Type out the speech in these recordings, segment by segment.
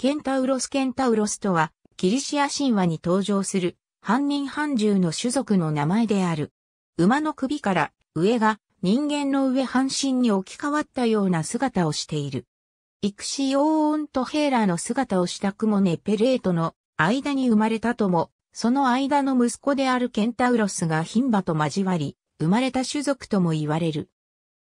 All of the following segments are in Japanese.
ケンタウロスケンタウロスとは、ギリシア神話に登場する、半人半獣の種族の名前である。馬の首から上が人間の上半身に置き換わったような姿をしている。イクシオーンとヘーラーの姿をしたクモネペレートの間に生まれたとも、その間の息子であるケンタウロスが牝馬と交わり、生まれた種族とも言われる。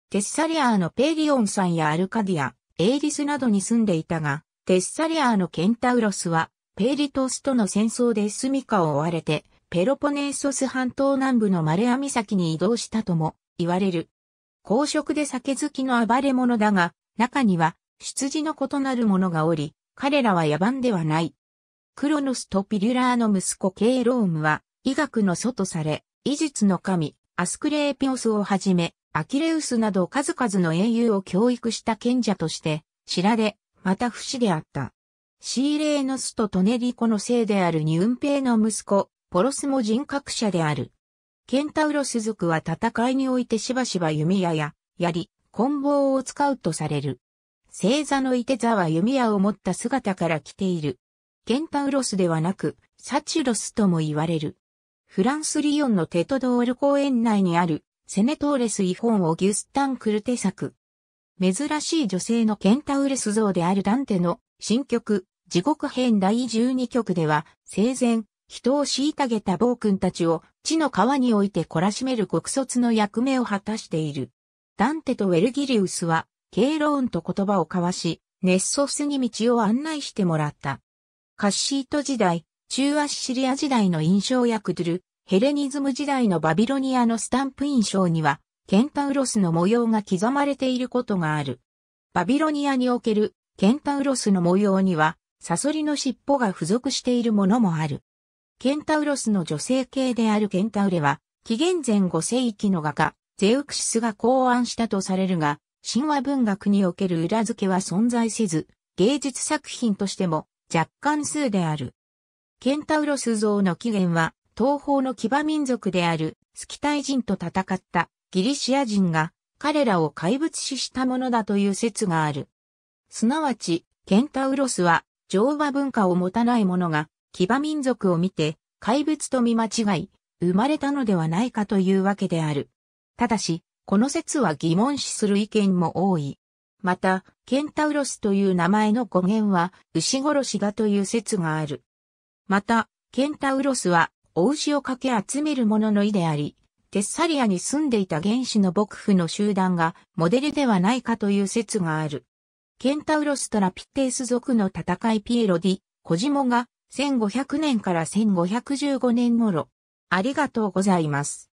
テッサリアーのペーリオンさんやアルカディア、エイリスなどに住んでいたが、テッサリアーのケンタウロスは、ペーリトスとの戦争で住処を追われて、ペロポネーソス半島南部のマレア岬に移動したとも言われる。公職で酒好きの暴れ者だが、中には羊の異なる者がおり、彼らは野蛮ではない。クロノスとピリュラーの息子ケイロームは、医学の祖とされ、医術の神、アスクレーピオスをはじめ、アキレウスなど数々の英雄を教育した賢者として、知られ、また不死であった。シーレーノスとトネリコの姓であるニウンペイの息子、ポロスも人格者である。ケンタウロス族は戦いにおいてしばしば弓矢や槍、棍棒を使うとされる。星座のいて座は弓矢を持った姿から来ている。ケンタウロスではなく、サチュロスとも言われる。フランスリヨンのテトドール公園内にある、セネトーレスイホンオギュスタン・クルテ作。珍しい女性のケンタウレス像であるダンテの新曲、地獄編第12曲では、生前、人を虐げた暴君たちを地の川に置いて懲らしめる極卒の役目を果たしている。ダンテとウェルギリウスは、ケイローンと言葉を交わし、ネッソスに道を案内してもらった。カッシート時代、中アッシリア時代の印象役ドゥル、ヘレニズム時代のバビロニアのスタンプ印象には、ケンタウロスの模様が刻まれていることがある。バビロニアにおけるケンタウロスの模様には、サソリの尻尾が付属しているものもある。ケンタウロスの女性系であるケンタウレは、紀元前5世紀の画家、ゼウクシスが考案したとされるが、神話文学における裏付けは存在せず、芸術作品としても若干数である。ケンタウロス像の起源は、東方の騎馬民族であるスキタイ人と戦ったギリシア人が彼らを怪物視したものだという説がある。すなわち、ケンタウロスは、乗馬文化を持たない者が、騎馬民族を見て、怪物と見間違い、生まれたのではないかというわけである。ただし、この説は疑問視する意見も多い。また、ケンタウロスという名前の語源は、牛殺しだという説がある。また、ケンタウロスは、お牛をかけ集める者の意であり、テッサリアに住んでいた原始の幕府の集団がモデルではないかという説がある。ケンタウロストラピテース族の戦いピエロディ、コジモが1500年から1515年頃。ありがとうございます。